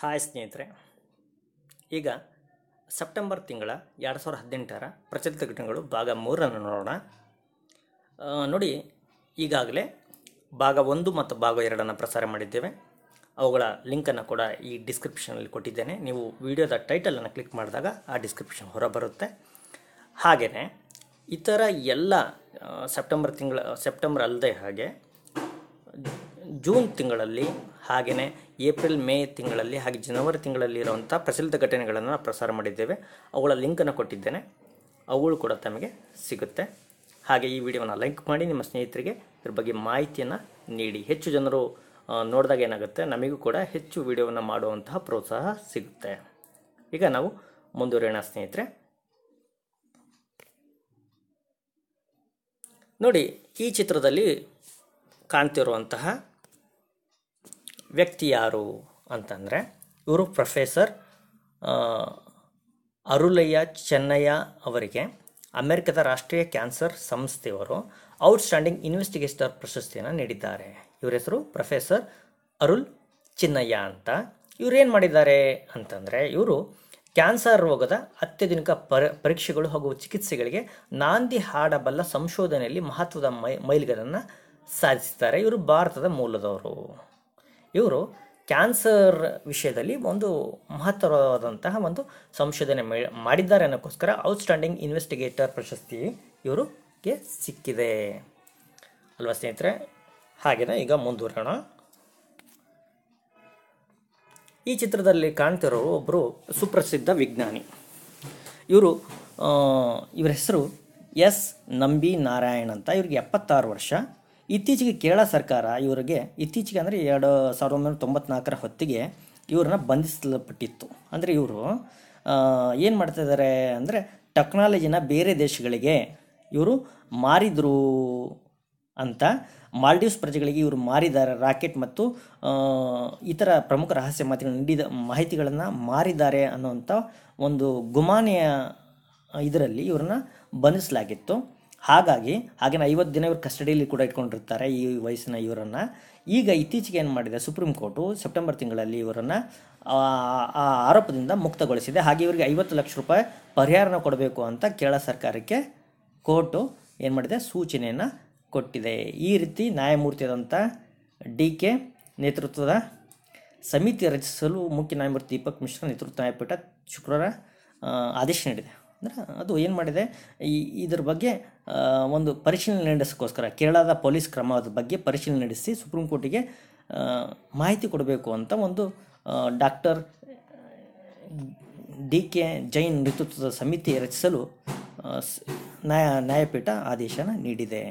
hi ಸ್ನೇಹಿತರೆ ಈಗ September ತಿಂಗಳ ಎರಡು ಸಾವಿರದ ಹದಿನೆಂಟರ ಪ್ರಚಲಿತ ಘಟನೆಗಳು ಭಾಗ ಮೂರನ್ನು ನೋಡೋಣ ನೋಡಿ ಈಗಾಗಲೇ ಭಾಗ ಒಂದು ಮತ್ತು ಭಾಗ ಎರಡನ್ನು ಪ್ರಸಾರ ಮಾಡಿದ್ದೇವೆ ಅವುಗಳ ಲಿಂಕನ್ನು ಕೂಡ ಈ ಡಿಸ್ಕ್ರಿಪ್ಷನಲ್ಲಿ ಕೊಟ್ಟಿದ್ದೇನೆ ನೀವು ವಿಡಿಯೋದ ಟೈಟಲನ್ನು ಕ್ಲಿಕ್ ಮಾಡಿದಾಗ ಆ ಡಿಸ್ಕ್ರಿಪ್ಷನ್ ಹೊರಬರುತ್ತೆ ಹಾಗೆಯೇ ಇತರ ಎಲ್ಲ ಸೆಪ್ಟೆಂಬರ್ ತಿಂಗಳ ಸೆಪ್ಟೆಂಬರ್ ಅಲ್ಲದೆ ಹಾಗೆ ಜೂನ್ ತಿಂಗಳಲ್ಲಿ ಹಾಗೆಯೇ ಏಪ್ರಿಲ್ ಮೇ ತಿಂಗಳಲ್ಲಿ ಹಾಗೆ ಜನವರಿ ತಿಂಗಳಲ್ಲಿ ಇರುವಂಥ ಪ್ರಚಲಿತ ಘಟನೆಗಳನ್ನು ಪ್ರಸಾರ ಮಾಡಿದ್ದೇವೆ ಅವುಗಳ ಲಿಂಕನ್ನು ಕೊಟ್ಟಿದ್ದೇನೆ ಅವುಗಳು ಕೂಡ ತಮಗೆ ಸಿಗುತ್ತೆ ಹಾಗೆ ಈ ವಿಡಿಯೋವನ್ನು ಲೈಕ್ ಮಾಡಿ ನಿಮ್ಮ ಸ್ನೇಹಿತರಿಗೆ ಇದ್ರ ಬಗ್ಗೆ ಮಾಹಿತಿಯನ್ನು ನೀಡಿ ಹೆಚ್ಚು ಜನರು ನೋಡಿದಾಗ ಏನಾಗುತ್ತೆ ನಮಗೂ ಕೂಡ ಹೆಚ್ಚು ವಿಡಿಯೋವನ್ನು ಮಾಡುವಂತಹ ಪ್ರೋತ್ಸಾಹ ಸಿಗುತ್ತೆ ಈಗ ನಾವು ಮುಂದುವರಿಯೋಣ ಸ್ನೇಹಿತರೆ ನೋಡಿ ಈ ಚಿತ್ರದಲ್ಲಿ ಕಾಣ್ತಿರುವಂತಹ ವ್ಯಕ್ತಿ ಯಾರು ಅಂತಂದರೆ ಇವರು ಪ್ರೊಫೆಸರ್ ಅರುಲಯ್ಯ ಚೆನ್ನಯ್ಯ ಅವರಿಗೆ ಅಮೆರಿಕದ ರಾಷ್ಟ್ರೀಯ ಕ್ಯಾನ್ಸರ್ ಸಂಸ್ಥೆಯವರು ಔಟ್ಸ್ಟ್ಯಾಂಡಿಂಗ್ ಇನ್ವೆಸ್ಟಿಗೇಟರ್ ಪ್ರಶಸ್ತಿಯನ್ನು ನೀಡಿದ್ದಾರೆ ಇವರ ಹೆಸರು ಪ್ರೊಫೆಸರ್ ಅರುಲ್ ಚಿನ್ನಯ್ಯ ಅಂತ ಇವರೇನು ಮಾಡಿದ್ದಾರೆ ಅಂತಂದರೆ ಇವರು ಕ್ಯಾನ್ಸರ್ ರೋಗದ ಅತ್ಯಾಧುನಿಕ ಪರ ಪರೀಕ್ಷೆಗಳು ಹಾಗೂ ಚಿಕಿತ್ಸೆಗಳಿಗೆ ನಾಂದಿ ಹಾಡಬಲ್ಲ ಸಂಶೋಧನೆಯಲ್ಲಿ ಮಹತ್ವದ ಮೈ ಮೈಲಿಗರನ್ನು ಸಾಧಿಸಿದ್ದಾರೆ ಇವರು ಭಾರತದ ಮೂಲದವರು ಇವರು ಕ್ಯಾನ್ಸರ್ ವಿಷಯದಲ್ಲಿ ಒಂದು ಮಹತ್ತರವಾದಂತಹ ಒಂದು ಸಂಶೋಧನೆ ಮಾಡಿದ್ದಾರೆ ಅನ್ನೋಕ್ಕೋಸ್ಕರ ಔಟ್ಸ್ಟ್ಯಾಂಡಿಂಗ್ ಇನ್ವೆಸ್ಟಿಗೇಟರ್ ಪ್ರಶಸ್ತಿ ಇವರಿಗೆ ಸಿಕ್ಕಿದೆ ಅಲ್ವಾ ಸ್ನೇಹಿತರೆ ಹಾಗೆಯೇ ಈಗ ಮುಂದುವರೋಣ ಈ ಚಿತ್ರದಲ್ಲಿ ಕಾಣ್ತಿರೋರು ಒಬ್ಬರು ಸುಪ್ರಸಿದ್ಧ ವಿಜ್ಞಾನಿ ಇವರು ಇವರ ಹೆಸರು ಎಸ್ ನಂಬಿ ನಾರಾಯಣ್ ಅಂತ ಇವ್ರಿಗೆ ಎಪ್ಪತ್ತಾರು ವರ್ಷ ಇತ್ತೀಚೆಗೆ ಕೇರಳ ಸರ್ಕಾರ ಇವರಿಗೆ ಇತ್ತೀಚೆಗೆ ಅಂದರೆ ಎರಡು ಸಾವಿರದ ಒಂಬೈನೂರ ತೊಂಬತ್ನಾಲ್ಕರ ಹೊತ್ತಿಗೆ ಇವ್ರನ್ನ ಬಂಧಿಸಲ್ಪಟ್ಟಿತ್ತು ಅಂದರೆ ಇವರು ಏನು ಮಾಡ್ತಾಯಿದ್ದಾರೆ ಅಂದರೆ ಟೆಕ್ನಾಲಜಿನ ಬೇರೆ ದೇಶಗಳಿಗೆ ಇವರು ಮಾರಿದರು ಅಂತ ಮಾಲ್ಡೀವ್ಸ್ ಪ್ರಜೆಗಳಿಗೆ ಇವರು ಮಾರಿದ್ದಾರೆ ರಾಕೆಟ್ ಮತ್ತು ಇತರ ಪ್ರಮುಖ ರಹಸ್ಯ ಮಾತಿಗಳನ್ನು ನೀಡಿದ ಮಾಹಿತಿಗಳನ್ನು ಮಾರಿದ್ದಾರೆ ಅನ್ನೋವಂಥ ಒಂದು ಗುಮಾನೆಯ ಇದರಲ್ಲಿ ಇವರನ್ನ ಬಂಧಿಸಲಾಗಿತ್ತು ಹಾಗಾಗಿ ಹಾಗೆ ಐವತ್ತು ದಿನ ಇವರು ಕಸ್ಟಡಿಯಲ್ಲಿ ಕೂಡ ಇಟ್ಕೊಂಡಿರ್ತಾರೆ ಈ ವಯಸ್ಸಿನ ಇವರನ್ನು ಈಗ ಇತ್ತೀಚೆಗೆ ಏನು ಮಾಡಿದೆ ಸುಪ್ರೀಂ ಕೋರ್ಟು ಸೆಪ್ಟೆಂಬರ್ ತಿಂಗಳಲ್ಲಿ ಇವರನ್ನು ಆ ಆರೋಪದಿಂದ ಮುಕ್ತಗೊಳಿಸಿದೆ ಹಾಗೆ ಇವರಿಗೆ ಐವತ್ತು ಲಕ್ಷ ರೂಪಾಯಿ ಪರಿಹಾರನ ಕೊಡಬೇಕು ಅಂತ ಕೇರಳ ಸರ್ಕಾರಕ್ಕೆ ಕೋರ್ಟು ಏನು ಮಾಡಿದೆ ಸೂಚನೆಯನ್ನು ಕೊಟ್ಟಿದೆ ಈ ರೀತಿ ನ್ಯಾಯಮೂರ್ತಿಯಾದಂಥ ಡಿ ಕೆ ನೇತೃತ್ವದ ಸಮಿತಿ ರಚಿಸಲು ಮುಖ್ಯ ನ್ಯಾಯಮೂರ್ತಿ ದೀಪಕ್ ಮಿಶ್ರಾ ನೇತೃತ್ವ ನ್ಯಾಯಪೀಠ ಶುಕ್ರವಾರ ಆದೇಶ ನೀಡಿದೆ ಅಂದರೆ ಅದು ಏನು ಮಾಡಿದೆ ಈ ಇದ್ರ ಬಗ್ಗೆ ಒಂದು ಪರಿಶೀಲನೆ ನಡೆಸೋಕ್ಕೋಸ್ಕರ ಕೇರಳದ ಪೊಲೀಸ್ ಕ್ರಮದ ಬಗ್ಗೆ ಪರಿಶೀಲನೆ ನಡೆಸಿ ಸುಪ್ರೀಂ ಕೋರ್ಟಿಗೆ ಮಾಹಿತಿ ಕೊಡಬೇಕು ಅಂತ ಒಂದು ಡಾಕ್ಟರ್ ಡಿ ಕೆ ಜೈನ್ ನೇತೃತ್ವದ ಸಮಿತಿ ರಚಿಸಲು ನ್ಯಾಯ ನ್ಯಾಯಪೀಠ ಆದೇಶನ ನೀಡಿದೆ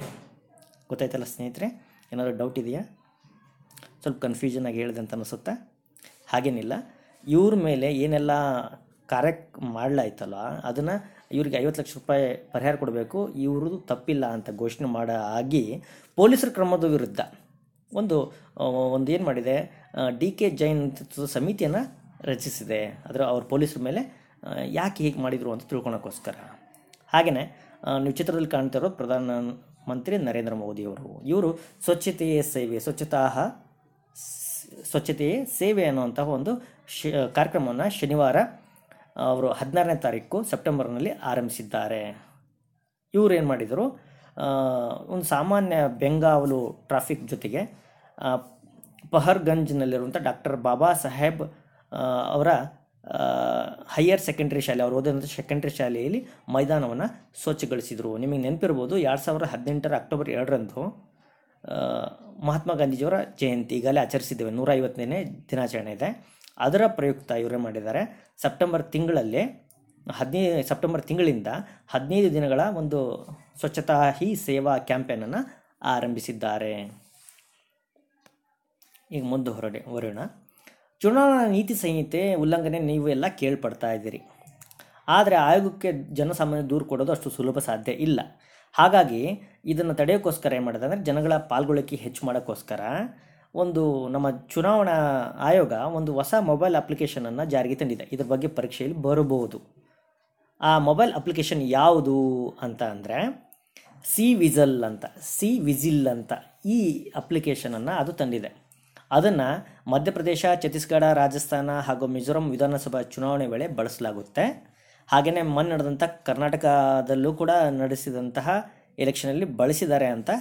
ಗೊತ್ತಾಯ್ತಲ್ಲ ಸ್ನೇಹಿತರೆ ಏನಾದರೂ ಡೌಟ್ ಇದೆಯಾ ಸ್ವಲ್ಪ ಕನ್ಫ್ಯೂಷನ್ ಆಗಿ ಹೇಳಿದೆ ಅಂತ ಅನಿಸುತ್ತಾ ಹಾಗೇನಿಲ್ಲ ಇವ್ರ ಮೇಲೆ ಏನೆಲ್ಲ ಕರೆಕ್ಟ್ ಮಾಡಲಾಯ್ತಲ್ಲ ಅದನ್ನು ಇವ್ರಿಗೆ ಐವತ್ತು ಲಕ್ಷ ರೂಪಾಯಿ ಪರಿಹಾರ ಕೊಡಬೇಕು ಇವ್ರದ್ದು ತಪ್ಪಿಲ್ಲ ಅಂತ ಘೋಷಣೆ ಮಾಡ ಆಗಿ ಪೊಲೀಸರ ಕ್ರಮದ ವಿರುದ್ಧ ಒಂದು ಒಂದು ಏನು ಮಾಡಿದೆ ಡಿ ಕೆ ಜೈನ್ ಸಮಿತಿಯನ್ನು ರಚಿಸಿದೆ ಅದರ ಅವ್ರ ಪೊಲೀಸರ ಮೇಲೆ ಯಾಕೆ ಹೀಗೆ ಮಾಡಿದರು ಅಂತ ತಿಳ್ಕೊಳಕ್ಕೋಸ್ಕರ ಹಾಗೆಯೇ ನೀವು ಚಿತ್ರದಲ್ಲಿ ಕಾಣ್ತಾ ಇರೋದು ಪ್ರಧಾನ ಮಂತ್ರಿ ನರೇಂದ್ರ ಮೋದಿಯವರು ಇವರು ಸ್ವಚ್ಛತೆಯೇ ಸೇವೆ ಸ್ವಚ್ಛತಾ ಸ್ವಚ್ಛತೆಯೇ ಸೇವೆ ಅನ್ನುವಂತಹ ಒಂದು ಶ ಕಾರ್ಯಕ್ರಮವನ್ನು ಶನಿವಾರ ಅವರು ಹದಿನಾರನೇ ತಾರೀಕು ಸೆಪ್ಟೆಂಬರ್ನಲ್ಲಿ ಆರಂಭಿಸಿದ್ದಾರೆ ಇವರು ಏನು ಮಾಡಿದರು ಒಂದು ಸಾಮಾನ್ಯ ಬೆಂಗಾವಲು ಟ್ರಾಫಿಕ್ ಜೊತೆಗೆ ಪಹರ್ಗಂಜ್ನಲ್ಲಿರುವಂಥ ಡಾಕ್ಟರ್ ಬಾಬಾ ಸಾಹೇಬ್ ಅವರ ಹೈಯರ್ ಸೆಕೆಂಡ್ರಿ ಶಾಲೆ ಅವರು ಓದಿದಂಥ ಸೆಕೆಂಡ್ರಿ ಶಾಲೆಯಲ್ಲಿ ಮೈದಾನವನ್ನು ಸ್ವಚ್ಛಗೊಳಿಸಿದರು ನಿಮಗೆ ನೆನಪಿರ್ಬೋದು ಎರಡು ಸಾವಿರದ ಹದಿನೆಂಟರ ಅಕ್ಟೋಬರ್ ಎರಡರಂದು ಮಹಾತ್ಮ ಗಾಂಧೀಜಿಯವರ ಜಯಂತಿ ಈಗಲೇ ಆಚರಿಸಿದ್ದೇವೆ ನೂರ ಐವತ್ತನೇ ದಿನಾಚರಣೆ ಇದೆ ಅದರ ಪ್ರಯುಕ್ತ ಇವರೇ ಮಾಡಿದ್ದಾರೆ ಸೆಪ್ಟೆಂಬರ್ ತಿಂಗಳಲ್ಲಿ ಹದಿನೈದು ಸೆಪ್ಟೆಂಬರ್ ತಿಂಗಳಿಂದ ಹದಿನೈದು ದಿನಗಳ ಒಂದು ಸ್ವಚ್ಛತಾ ಹಿ ಸೇವಾ ಕ್ಯಾಂಪೇನನ್ನು ಆರಂಭಿಸಿದ್ದಾರೆ ಈಗ ಮುಂದೆ ಹೊರಡಿ ಹೊರೋಣ ಚುನಾವಣಾ ನೀತಿ ಸಂಹಿತೆ ಉಲ್ಲಂಘನೆ ನೀವು ಎಲ್ಲ ಕೇಳ್ಪಡ್ತಾ ಇದ್ದೀರಿ ಆದರೆ ಆಯೋಗಕ್ಕೆ ಜನಸಾಮಾನ್ಯ ದೂರು ಕೊಡೋದು ಅಷ್ಟು ಸುಲಭ ಸಾಧ್ಯ ಇಲ್ಲ ಹಾಗಾಗಿ ಇದನ್ನು ತಡೆಯೋಕ್ಕೋಸ್ಕರ ಏನು ಮಾಡಿದೆ ಅಂದರೆ ಜನಗಳ ಪಾಲ್ಗೊಳ್ಳಿಕೆ ಹೆಚ್ಚು ಮಾಡೋಕ್ಕೋಸ್ಕರ ಒಂದು ನಮ್ಮ ಚುನಾವಣಾ ಆಯೋಗ ಒಂದು ಹೊಸ ಮೊಬೈಲ್ ಅಪ್ಲಿಕೇಶನನ್ನು ಜಾರಿಗೆ ತಂದಿದೆ ಇದ್ರ ಬಗ್ಗೆ ಪರೀಕ್ಷೆಯಲ್ಲಿ ಬರಬಹುದು ಆ ಮೊಬೈಲ್ ಅಪ್ಲಿಕೇಶನ್ ಯಾವುದು ಅಂತ ಅಂದರೆ ಸಿ ವಿಜಲ್ ಅಂತ ಸಿ ವಿಜಿಲ್ ಅಂತ ಈ ಅಪ್ಲಿಕೇಶನನ್ನು ಅದು ತಂದಿದೆ ಅದನ್ನು ಮಧ್ಯಪ್ರದೇಶ ಛತ್ತೀಸ್ಗಢ ರಾಜಸ್ಥಾನ ಹಾಗೂ ಮಿಜೋರಂ ವಿಧಾನಸಭಾ ಚುನಾವಣೆ ವೇಳೆ ಬಳಸಲಾಗುತ್ತೆ ಹಾಗೆಯೇ ಮೊನ್ನೆ ನಡೆದಂಥ ಕರ್ನಾಟಕದಲ್ಲೂ ಕೂಡ ನಡೆಸಿದಂತಹ ಎಲೆಕ್ಷನಲ್ಲಿ ಬಳಸಿದ್ದಾರೆ ಅಂತ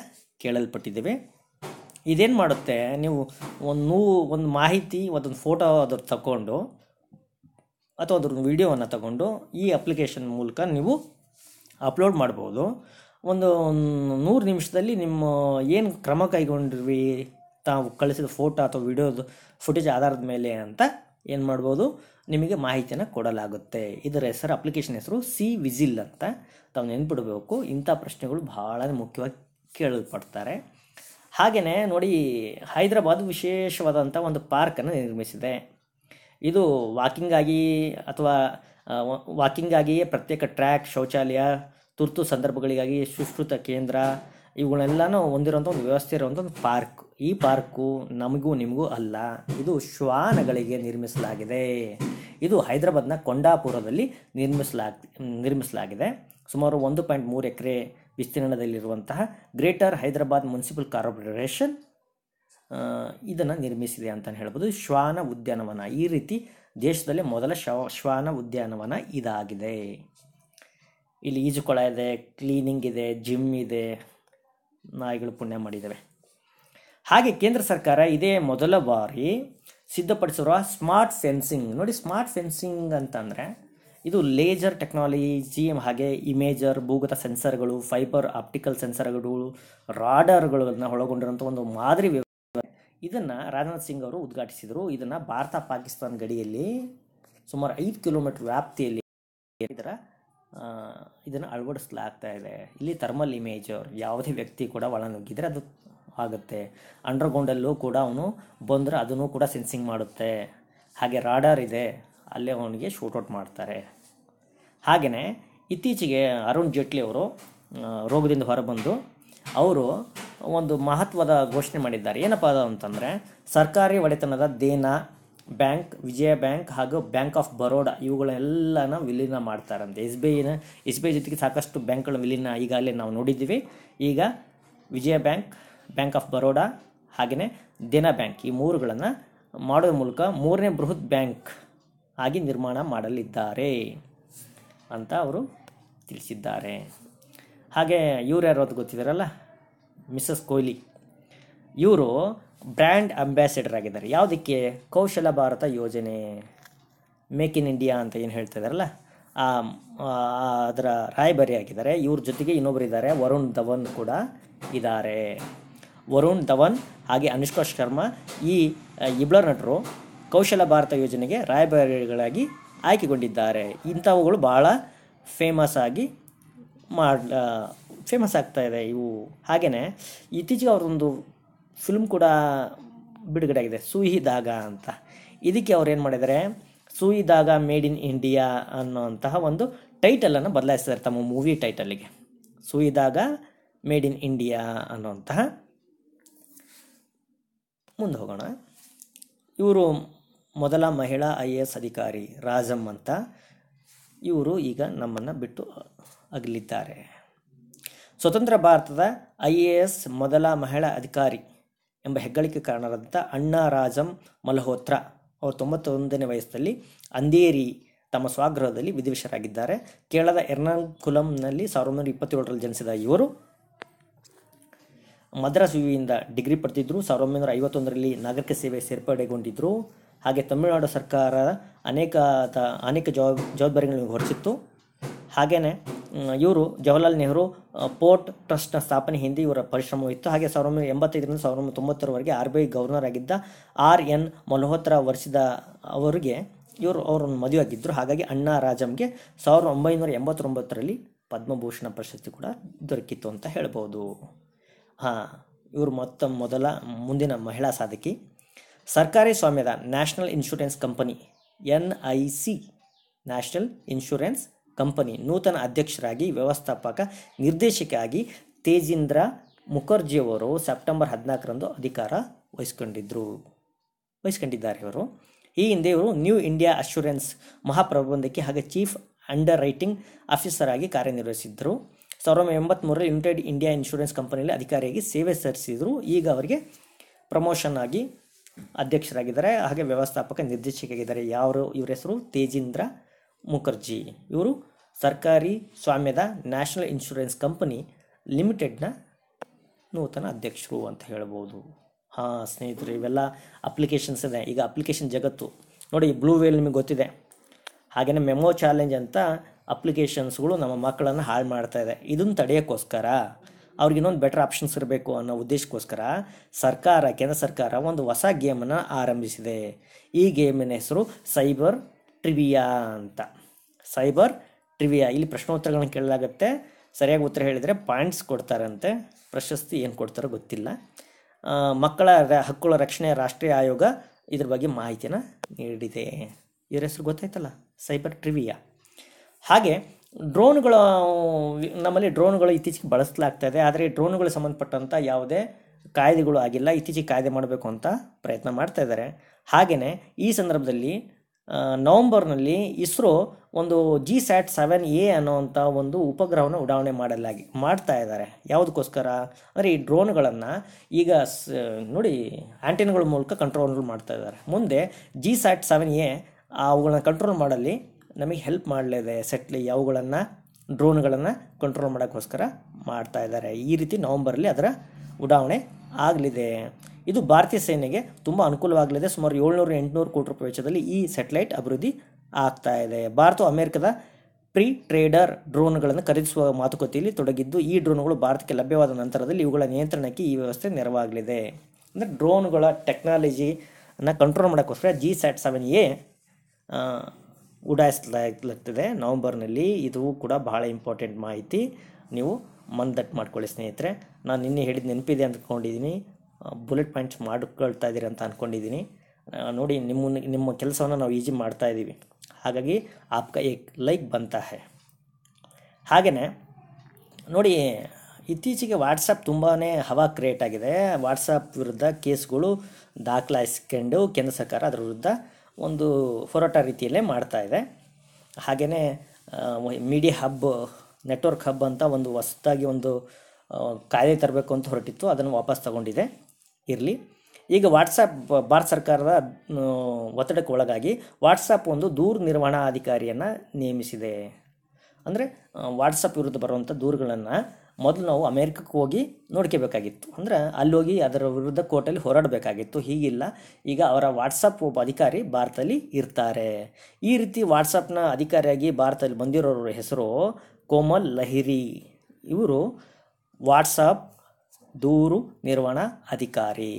ಕೇಳಲ್ಪಟ್ಟಿದ್ದೀವಿ ಇದೇನು ಮಾಡುತ್ತೆ ನೀವು ಒಂದು ಒಂದು ಮಾಹಿತಿ ಒಂದೊಂದು ಫೋಟೋ ಅದ್ರ ತಗೊಂಡು ಅಥವಾ ಅದ್ರ ವಿಡಿಯೋವನ್ನು ತಗೊಂಡು ಈ ಅಪ್ಲಿಕೇಶನ್ ಮೂಲಕ ನೀವು ಅಪ್ಲೋಡ್ ಮಾಡ್ಬೋದು ಒಂದು ನೂರು ನಿಮಿಷದಲ್ಲಿ ನಿಮ್ಮ ಏನು ಕ್ರಮ ಕೈಗೊಂಡಿರ್ವಿ ತಾವು ಕಳಿಸಿದ ಫೋಟೋ ಅಥವಾ ವಿಡಿಯೋದು ಫುಟೇಜ್ ಆಧಾರದ ಮೇಲೆ ಅಂತ ಏನು ಮಾಡ್ಬೋದು ನಿಮಗೆ ಮಾಹಿತಿಯನ್ನು ಕೊಡಲಾಗುತ್ತೆ ಇದರ ಹೆಸರು ಅಪ್ಲಿಕೇಶನ್ ಹೆಸರು ಸಿ ವಿಜಿಲ್ ಅಂತ ತಾವು ನೆನ್ಪಿಡಬೇಕು ಇಂಥ ಪ್ರಶ್ನೆಗಳು ಭಾಳ ಮುಖ್ಯವಾಗಿ ಕೇಳಲ್ಪಡ್ತಾರೆ ಹಾಗೆಯೇ ನೋಡಿ ಹೈದರಾಬಾದ್ ವಿಶೇಷವಾದಂಥ ಒಂದು ಪಾರ್ಕನ್ನು ನಿರ್ಮಿಸಿದೆ ಇದು ವಾಕಿಂಗಾಗಿ ಅಥವಾ ವಾಕಿಂಗಾಗಿಯೇ ಪ್ರತ್ಯೇಕ ಟ್ರ್ಯಾಕ್ ಶೌಚಾಲಯ ತುರ್ತು ಸಂದರ್ಭಗಳಿಗಾಗಿ ಸುಶ್ರುತ ಕೇಂದ್ರ ಇವುಗಳೆಲ್ಲನೂ ಹೊಂದಿರುವಂಥ ಒಂದು ವ್ಯವಸ್ಥೆ ಇರುವಂಥ ಒಂದು ಪಾರ್ಕ್ ಈ ಪಾರ್ಕು ನಮಗೂ ನಿಮಗೂ ಅಲ್ಲ ಇದು ಶ್ವಾನಗಳಿಗೆ ನಿರ್ಮಿಸಲಾಗಿದೆ ಇದು ಹೈದರಾಬಾದ್ನ ಕೊಂಡಾಪುರದಲ್ಲಿ ನಿರ್ಮಿಸಲಾಗ ನಿರ್ಮಿಸಲಾಗಿದೆ ಸುಮಾರು ಒಂದು ಪಾಯಿಂಟ್ ಮೂರು ಎಕರೆ ವಿಸ್ತೀರ್ಣದಲ್ಲಿರುವಂತಹ ಗ್ರೇಟರ್ ಹೈದರಾಬಾದ್ ಮುನ್ಸಿಪಲ್ ಕಾರ್ಪೊರೇಷನ್ ಇದನ್ನು ನಿರ್ಮಿಸಿದೆ ಅಂತಲೇ ಹೇಳ್ಬೋದು ಶ್ವಾನ ಉದ್ಯಾನವನ ಈ ರೀತಿ ದೇಶದಲ್ಲೇ ಮೊದಲ ಶವ ಶ್ವಾನ ಉದ್ಯಾನವನ ಇದಾಗಿದೆ ಇಲ್ಲಿ ಈಜುಕೊಳ ಇದೆ ಕ್ಲೀನಿಂಗ್ ಇದೆ ಜಿಮ್ ಇದೆ ನಾಯಿಗಳು ಪುಣ್ಯ ಮಾಡಿದ್ದಾವೆ ಹಾಗೆ ಕೇಂದ್ರ ಸರ್ಕಾರ ಇದೇ ಮೊದಲ ಬಾರಿ ಸಿದ್ಧಪಡಿಸಿರುವ ಸ್ಮಾರ್ಟ್ ಸೆನ್ಸಿಂಗ್ ನೋಡಿ ಸ್ಮಾರ್ಟ್ ಸೆನ್ಸಿಂಗ್ ಅಂತಂದರೆ ಇದು ಲೇಜರ್ ಟೆಕ್ನಾಲಜಿ ಹಾಗೆ ಇಮೇಜರ್ ಭೂಗತ ಸೆನ್ಸರ್ಗಳು ಫೈಬರ್ ಆಪ್ಟಿಕಲ್ ಸೆನ್ಸರ್ಗಳು ರಾಡರ್ಗಳನ್ನು ಒಳಗೊಂಡಿರುವಂಥ ಒಂದು ಮಾದರಿ ವ್ಯವಸ್ಥೆ ಇದನ್ನು ರಾಜನಾಥ್ ಸಿಂಗ್ ಅವರು ಉದ್ಘಾಟಿಸಿದರು ಇದನ್ನು ಭಾರತ ಪಾಕಿಸ್ತಾನ ಗಡಿಯಲ್ಲಿ ಸುಮಾರು ಐದು ಕಿಲೋಮೀಟರ್ ವ್ಯಾಪ್ತಿಯಲ್ಲಿ ಇದರ ಇದನ್ನು ಅಳವಡಿಸಲಾಗ್ತಾ ಇದೆ ಇಲ್ಲಿ ಥರ್ಮಲ್ ಇಮೇಜರ್ ಯಾವುದೇ ವ್ಯಕ್ತಿ ಕೂಡ ಒಳ ಅದು ಆಗುತ್ತೆ ಅಂಡರ್ಗ್ರೌಂಡಲ್ಲೂ ಕೂಡ ಅವನು ಬಂದರೆ ಅದನ್ನು ಕೂಡ ಸೆನ್ಸಿಂಗ್ ಮಾಡುತ್ತೆ ಹಾಗೆ ರಾಡರ್ ಇದೆ ಅಲ್ಲೇ ಅವನಿಗೆ ಶೂಟೌಟ್ ಮಾಡ್ತಾರೆ ಹಾಗೆಯೇ ಇತ್ತೀಚೆಗೆ ಅರುಣ್ ಜೇಟ್ಲಿ ಅವರು ರೋಗದಿಂದ ಹೊರಬಂದು ಅವರು ಒಂದು ಮಹತ್ವದ ಘೋಷಣೆ ಮಾಡಿದ್ದಾರೆ ಏನಪ್ಪ ಅದು ಅಂತಂದರೆ ಸರ್ಕಾರಿ ಒಡೆತನದ ದೇನಾ ಬ್ಯಾಂಕ್ ವಿಜಯ ಬ್ಯಾಂಕ್ ಹಾಗೂ ಬ್ಯಾಂಕ್ ಆಫ್ ಬರೋಡಾ ಇವುಗಳೆಲ್ಲನ ವಿಲೀನ ಮಾಡ್ತಾರಂತೆ ಎಸ್ ಬಿ ಐನ ಎಸ್ ಬಿ ಐ ಜೊತೆಗೆ ಸಾಕಷ್ಟು ಬ್ಯಾಂಕ್ಗಳ ವಿಲೀನ ಈಗಾಗಲೇ ನಾವು ನೋಡಿದ್ದೀವಿ ಈಗ Vijaya bank bank of Baroda ಹಾಗೆಯೇ ದೇನಾ ಬ್ಯಾಂಕ್ ಈ ಮೂರುಗಳನ್ನು ಮಾಡೋದ್ರ ಮೂಲಕ ಮೂರನೇ ಬೃಹತ್ ಬ್ಯಾಂಕ್ ಆಗಿ ನಿರ್ಮಾಣ ಮಾಡಲಿದ್ದಾರೆ ಅಂತ ಅವರು ತಿಳಿಸಿದ್ದಾರೆ ಹಾಗೆ ಇವ್ರು ಯಾರು ಅದು ಗೊತ್ತಿದ್ದಾರಲ್ಲ ಮಿಸ್ಸಸ್ ಕೊಹ್ಲಿ ಇವರು ಬ್ರ್ಯಾಂಡ್ ಅಂಬಾಸಿಡರ್ ಆಗಿದ್ದಾರೆ ಯಾವುದಕ್ಕೆ ಕೌಶಲ ಭಾರತ ಯೋಜನೆ ಮೇಕ್ ಇನ್ ಇಂಡಿಯಾ ಅಂತ ಏನು ಹೇಳ್ತಾ ಇದ್ದಾರಲ್ಲ ಆ ಅದರ ರಾಯಭಾರಿ ಆಗಿದ್ದಾರೆ ಇವ್ರ ಜೊತೆಗೆ ಇದ್ದಾರೆ ವರುಣ್ ಧವನ್ ಕೂಡ ಇದ್ದಾರೆ ವರುಣ್ ಧವನ್ ಹಾಗೆ ಅನುಷ್ಕಾ ಶರ್ಮಾ ಈ ಇಬ್ಬರ ನಟರು ಕೌಶಲ ಭಾರತ ಯೋಜನೆಗೆ ರಾಯಭಾರಿಗಳಾಗಿ ಆಯ್ಕೆಗೊಂಡಿದ್ದಾರೆ ಇಂಥವುಗಳು ಭಾಳ ಫೇಮಸ್ ಆಗಿ ಮಾಡ ಫೇಮಸ್ ಆಗ್ತಾ ಇದೆ ಇವು ಹಾಗೆಯೇ ಇತ್ತೀಚೆಗೆ ಅವರೊಂದು ಫಿಲ್ಮ್ ಕೂಡ ಬಿಡುಗಡೆ ಆಗಿದೆ ಸೂಹಿ ದಾಗ ಅಂತ ಇದಕ್ಕೆ ಅವ್ರು ಏನು ಮಾಡಿದರೆ ಸೂಯಿದಾಗ ಮೇಡ್ ಇನ್ ಇಂಡಿಯಾ ಅನ್ನೋಂತಹ ಒಂದು ಟೈಟಲನ್ನು ಬದಲಾಯಿಸಿದ್ದಾರೆ ತಮ್ಮ ಮೂವಿ ಟೈಟಲಿಗೆ ಸೂಹಿ ದಾಗ ಮೇಡ್ ಇನ್ ಇಂಡಿಯಾ ಅನ್ನೋಂತಹ ಮುಂದೆ ಹೋಗೋಣ ಇವರು ಮೊದಲ ಮಹಿಳಾ ಐ ಎ ಎಸ್ ಅಧಿಕಾರಿ ರಾಜಮ್ ಅಂತ ಇವರು ಈಗ ನಮ್ಮನ್ನು ಬಿಟ್ಟು ಅಗಲಿದ್ದಾರೆ ಸ್ವತಂತ್ರ ಭಾರತದ ಐ ಎ ಎಸ್ ಮೊದಲ ಮಹಿಳಾ ಅಧಿಕಾರಿ ಎಂಬ ಹೆಗ್ಗಳಿಕೆ ಕಾರಣರಾದಂಥ ಅಣ್ಣಾ ರಾಜಂ ಮಲ್ಹೋತ್ರ ಅವರು ತೊಂಬತ್ತೊಂದನೇ ವಯಸ್ಸಲ್ಲಿ ಅಂದೇರಿ ತಮ್ಮ ಸ್ವಾಗೃಹದಲ್ಲಿ ವಿಧಿವಶರಾಗಿದ್ದಾರೆ ಕೇರಳದ ಎರ್ನಾಕುಲಂನಲ್ಲಿ ಸಾವಿರದ ಒಂಬೈನೂರ ಇಪ್ಪತ್ತೇಳರಲ್ಲಿ ಜನಿಸಿದ ಇವರು ಮದ್ರಾಸ್ ವಿವಿಯಿಂದ ಡಿಗ್ರಿ ಪಡೆದಿದ್ದರು ಸಾವಿರದ ಒಂಬೈನೂರ ಐವತ್ತೊಂದರಲ್ಲಿ ನಾಗರಿಕ ಸೇವೆ ಸೇರ್ಪಡೆಗೊಂಡಿದ್ದರು ಹಾಗೆ ತಮಿಳುನಾಡು ಸರ್ಕಾರ ಅನೇಕ ತ ಅನೇಕ ಜವಾಬ್ ಜವಾಬ್ದಾರಿಗಳನ್ನು ಹೊರಿಸಿತ್ತು ಹಾಗೆಯೇ ಇವರು ಜವಾಹರ್ಲಾಲ್ ನೆಹರು ಪೋರ್ಟ್ ಟ್ರಸ್ಟ್ನ ಸ್ಥಾಪನೆ ಹಿಂದೆ ಇವರ ಪರಿಶ್ರಮವಿತ್ತು ಹಾಗೆ ಸಾವಿರದ ಒಂಬೈನೂರ ಎಂಬತ್ತೈದರಿಂದ ಸಾವಿರದ ಒಂಬೈನೂರ ತೊಂಬತ್ತರವರೆಗೆ ಆರ್ ಬಿ ಐ ಗವರ್ನರ್ ಆಗಿದ್ದ ಆರ್ ಎನ್ ಮಲ್ಹೋತ್ರ ವರ್ಷದ ಅವರಿಗೆ ಇವರು ಅವರನ್ನು ಮದುವೆಯಾಗಿದ್ದರು ಹಾಗಾಗಿ ಅಣ್ಣಾ ರಾಜಂಗೆ ಸಾವಿರದ ಒಂಬೈನೂರ ಎಂಬತ್ತೊಂಬತ್ತರಲ್ಲಿ ಪದ್ಮಭೂಷಣ ಪ್ರಶಸ್ತಿ ಕೂಡ ದೊರಕಿತ್ತು ಅಂತ ಹೇಳ್ಬೋದು ಹಾಂ ಇವರು ಮೊತ್ತ ಮೊದಲ ಮುಂದಿನ ಮಹಿಳಾ ಸಾಧಕಿ ಸರ್ಕಾರಿ ಸ್ವಾಮ್ಯದ national insurance company N I C national insurance company ನೂತನ ಅಧ್ಯಕ್ಷರಾಗಿ ವ್ಯವಸ್ಥಾಪಕ ನಿರ್ದೇಶಕಿಯಾಗಿ ತೇಜಿಂದ್ರ ಮುಖರ್ಜಿಯವರು ಸೆಪ್ಟೆಂಬರ್ ಹದಿನಾಲ್ಕರಂದು ಅಧಿಕಾರ ವಹಿಸ್ಕೊಂಡಿದ್ದರು ವಹಿಸ್ಕೊಂಡಿದ್ದಾರೆ ಇವರು ಈ ಹಿಂದೆ ಇವರು ನ್ಯೂ ಇಂಡಿಯಾ ಅಶ್ಯೂರೆನ್ಸ್ ಮಹಾಪ್ರಬಂಧಕ್ಕೆ ಹಾಗೆ ಚೀಫ್ ಅಂಡರ್ ರೈಟಿಂಗ್ ಆಫೀಸರ್ ಆಗಿ ಕಾರ್ಯನಿರ್ವಹಿಸಿದ್ದರು ಸಾವಿರದ ಒಂಬೈನೂರ ಮೂರರಲ್ಲಿ ಯುನೈಟೆಡ್ ಇಂಡಿಯಾ ಇನ್ಶೂರೆನ್ಸ್ ಕಂಪನಿಯಲ್ಲಿ ಅಧಿಕಾರಿಯಾಗಿ ಸೇವೆ ಸಲ್ಲಿಸಿದರು ಈಗ ಅವರಿಗೆ ಪ್ರಮೋಷನ್ ಆಗಿ ಅಧ್ಯಕ್ಷರಾಗಿದ್ದಾರೆ ಹಾಗೆ ವ್ಯವಸ್ಥಾಪಕ ನಿರ್ದೇಶಕರಾಗಿದ್ದಾರೆ ಯಾರು ಇವರ ಹೆಸರು ತೇಜೀಂದ್ರ ಮುಖರ್ಜಿ ಇವರು ಸರ್ಕಾರಿ ಸ್ವಾಮ್ಯದ ನ್ಯಾಷನಲ್ ಇನ್ಶೂರೆನ್ಸ್ ಕಂಪನಿ ಲಿಮಿಟೆಡ್ನ ನೂತನ ಅಧ್ಯಕ್ಷರು ಅಂತ ಹೇಳ್ಬೋದು ಹಾಂ ಸ್ನೇಹಿತರು ಇವೆಲ್ಲ ಅಪ್ಲಿಕೇಶನ್ಸ್ ಇದೆ ಈಗ ಅಪ್ಲಿಕೇಶನ್ ಜಗತ್ತು ನೋಡಿ ಬ್ಲೂ ವೇಲ್ ನಿಮಗೆ ಗೊತ್ತಿದೆ ಹಾಗೆಯೇ ಮೆಮೊ ಚಾಲೆಂಜ್ ಅಂತ ಅಪ್ಲಿಕೇಶನ್ಸ್ಗಳು ನಮ್ಮ ಮಕ್ಕಳನ್ನು ಹಾಳು ಮಾಡ್ತಾಯಿದೆ ಇದೆ ಇದನ್ನು ತಡೆಯೋಕ್ಕೋಸ್ಕರ ಅವ್ರಿಗೆ ಇನ್ನೊಂದು ಬೆಟರ್ ಆಪ್ಷನ್ಸ್ ಇರಬೇಕು ಅನ್ನೋ ಉದ್ದೇಶಕ್ಕೋಸ್ಕರ ಸರ್ಕಾರ ಕೇಂದ್ರ ಸರ್ಕಾರ ಒಂದು ಹೊಸ ಗೇಮನ್ನು ಆರಂಭಿಸಿದೆ ಈ ಗೇಮಿನ ಹೆಸರು ಸೈಬರ್ ಟ್ರಿವಿಯಾ ಅಂತ ಸೈಬರ್ ಟ್ರಿವಿಯಾ ಇಲ್ಲಿ ಪ್ರಶ್ನೋತ್ತರಗಳನ್ನು ಕೇಳಲಾಗುತ್ತೆ ಸರಿಯಾಗಿ ಉತ್ತರ ಹೇಳಿದರೆ ಪಾಯಿಂಟ್ಸ್ ಕೊಡ್ತಾರಂತೆ ಪ್ರಶಸ್ತಿ ಏನು ಕೊಡ್ತಾರೋ ಗೊತ್ತಿಲ್ಲ ಮಕ್ಕಳ ಹಕ್ಕುಗಳ ರಕ್ಷಣೆ ರಾಷ್ಟ್ರೀಯ ಆಯೋಗ ಇದ್ರ ಬಗ್ಗೆ ಮಾಹಿತಿನ ನೀಡಿದೆ ಇದ್ರ ಹೆಸರು ಗೊತ್ತಾಯ್ತಲ್ಲ ಸೈಬರ್ ಟ್ರಿವಿಯಾ ಹಾಗೆ ಡ್ರೋನ್ಗಳು ನಮ್ಮಲ್ಲಿ ಡ್ರೋನ್ಗಳು ಇತ್ತೀಚೆಗೆ ಇದೆ ಆದರೆ ಡ್ರೋನ್ಗಳು ಸಂಬಂಧಪಟ್ಟಂಥ ಯಾವುದೇ ಕಾಯ್ದೆಗಳು ಆಗಿಲ್ಲ ಇತ್ತೀಚೆಗೆ ಕಾಯ್ದೆ ಮಾಡಬೇಕು ಅಂತ ಪ್ರಯತ್ನ ಮಾಡ್ತಾ ಇದ್ದಾರೆ ಹಾಗೆಯೇ ಈ ಸಂದರ್ಭದಲ್ಲಿ ನವಂಬರ್ನಲ್ಲಿ ಇಸ್ರೋ ಒಂದು ಜಿ ಸ್ಯಾಟ್ ಸೆವೆನ್ ಎ ಅನ್ನೋವಂಥ ಒಂದು ಉಪಗ್ರಹವನ್ನು ಉಡಾವಣೆ ಮಾಡಲಾಗಿ ಮಾಡ್ತಾ ಇದ್ದಾರೆ ಯಾವುದಕ್ಕೋಸ್ಕರ ಅಂದರೆ ಈ ಡ್ರೋನ್ಗಳನ್ನು ಈಗ ಸ ನೋಡಿ ಆ್ಯಂಟಿನ್ಗಳ ಮೂಲಕ ಕಂಟ್ರೋಲ್ ಮಾಡ್ತಾ ಇದ್ದಾರೆ ಮುಂದೆ ಜಿ ಸ್ಯಾಟ್ ಸೆವೆನ್ ಎ ಅವುಗಳನ್ನ ಕಂಟ್ರೋಲ್ ಮಾಡಲಿ ನಮಗೆ ಹೆಲ್ಪ್ ಮಾಡಲಿದೆ ಸೆಟ್ಲಿ ಅವುಗಳನ್ನು ಡ್ರೋನ್ಗಳನ್ನು ಕಂಟ್ರೋಲ್ ಮಾಡೋಕ್ಕೋಸ್ಕರ ಮಾಡ್ತಾ ಇದ್ದಾರೆ ಈ ರೀತಿ ನವಂಬರಲ್ಲಿ ಅದರ ಉಡಾವಣೆ ಆಗಲಿದೆ ಇದು ಭಾರತೀಯ ಸೇನೆಗೆ ತುಂಬ ಅನುಕೂಲವಾಗಲಿದೆ ಸುಮಾರು ಏಳ್ನೂರು ಎಂಟುನೂರು ಕೋಟಿ ರೂಪಾಯಿ ವೆಚ್ಚದಲ್ಲಿ ಈ ಸ್ಯಾಟಲೈಟ್ ಅಭಿವೃದ್ಧಿ ಆಗ್ತಾ ಇದೆ ಭಾರತವು ಅಮೆರಿಕದ ಪ್ರೀ ಟ್ರೇಡರ್ ಡ್ರೋನ್ಗಳನ್ನು ಖರೀದಿಸುವ ಮಾತುಕತೆಯಲ್ಲಿ ತೊಡಗಿದ್ದು ಈ ಡ್ರೋನ್ಗಳು ಭಾರತಕ್ಕೆ ಲಭ್ಯವಾದ ನಂತರದಲ್ಲಿ ಇವುಗಳ ನಿಯಂತ್ರಣಕ್ಕೆ ಈ ವ್ಯವಸ್ಥೆ ನೆರವಾಗಲಿದೆ ಅಂದರೆ ಡ್ರೋನ್ಗಳ ಟೆಕ್ನಾಲಜಿನ ಕಂಟ್ರೋಲ್ ಮಾಡೋಕ್ಕೋಸ್ಕರ ಜಿ ಸ್ಯಾಟ್ ಸೆವೆನ್ ಎ ಉಡಾಯಿಸಲಾಗ್ಲಾಗ್ತದೆ ನವಂಬರ್ನಲ್ಲಿ ಇದು ಕೂಡ ಬಹಳ ಇಂಪಾರ್ಟೆಂಟ್ ಮಾಹಿತಿ ನೀವು ಮಂದಟ್ಟು ಮಾಡ್ಕೊಳ್ಳಿ ಸ್ನೇಹಿತರೆ ನಾನು ನಿನ್ನೆ ಹೇಳಿದ ನೆನಪಿದೆ ಅಂದ್ಕೊಂಡಿದ್ದೀನಿ ಬುಲೆಟ್ ಪಾಯಿಂಟ್ಸ್ ಮಾಡ್ಕೊಳ್ತಾ ಇದ್ದೀರಿ ಅಂತ ಅಂದ್ಕೊಂಡಿದ್ದೀನಿ ನೋಡಿ ನಿಮ್ಮ ನಿಮ್ಮ ಕೆಲಸವನ್ನು ನಾವು ಈಜಿ ಮಾಡ್ತಾ ಇದ್ದೀವಿ ಹಾಗಾಗಿ ಆಪ್ಕ ಏಕ್ ಲೈಕ್ ಬಂತ ಹೇ ಹಾಗೆಯೇ ನೋಡಿ ಇತ್ತೀಚೆಗೆ ವಾಟ್ಸಪ್ ತುಂಬಾ ಹವಾ ಕ್ರಿಯೇಟ್ ಆಗಿದೆ ವಾಟ್ಸಪ್ ವಿರುದ್ಧ ಕೇಸ್ಗಳು ದಾಖಲಾಯಿಸ್ಕೊಂಡು ಕೇಂದ್ರ ಸರ್ಕಾರ ಅದರ ವಿರುದ್ಧ ಒಂದು ಹೋರಾಟ ರೀತಿಯಲ್ಲೇ ಮಾಡ್ತಾ ಇದೆ ಹಾಗೆಯೇ ಮೀಡಿಯಾ ಹಬ್ ನೆಟ್ವರ್ಕ್ ಹಬ್ ಅಂತ ಒಂದು ಹೊಸದಾಗಿ ಒಂದು ಕಾಯ್ದೆ ತರಬೇಕು ಅಂತ ಹೊರಟಿತ್ತು ಅದನ್ನು ವಾಪಸ್ ತಗೊಂಡಿದೆ ಇರಲಿ ಈಗ ವಾಟ್ಸಪ್ ಭಾರತ ಸರ್ಕಾರದ ಒತ್ತಡಕ್ಕೆ ಒಳಗಾಗಿ ವಾಟ್ಸಪ್ ಒಂದು ದೂರು ನಿರ್ವಹಣಾಧಿಕಾರಿಯನ್ನು ನೇಮಿಸಿದೆ ಅಂದರೆ ವಾಟ್ಸಪ್ ವಿರುದ್ಧ ಬರುವಂಥ ದೂರುಗಳನ್ನು ಮೊದಲು ನಾವು ಅಮೇರಿಕಕ್ಕೆ ಹೋಗಿ ನೋಡ್ಕೋಬೇಕಾಗಿತ್ತು ಅಂದ್ರೆ ಹೋಗಿ ಅದರ ವಿರುದ್ಧ ಕೋರ್ಟಲ್ಲಿ ಹೋರಾಡಬೇಕಾಗಿತ್ತು ಹೀಗಿಲ್ಲ ಈಗ ಅವರ ವಾಟ್ಸಪ್ ಒಬ್ಬ ಅಧಿಕಾರಿ ಭಾರತದಲ್ಲಿ ಇರ್ತಾರೆ ಈ ರೀತಿ ವಾಟ್ಸಪ್ನ ಅಧಿಕಾರಿಯಾಗಿ ಭಾರತದಲ್ಲಿ ಬಂದಿರೋರ ಹೆಸರು ಕೋಮಲ್ ಲಹಿರಿ ಇವರು ವಾಟ್ಸಪ್ ದೂರು ನಿರ್ವಹಣಾ ಅಧಿಕಾರಿ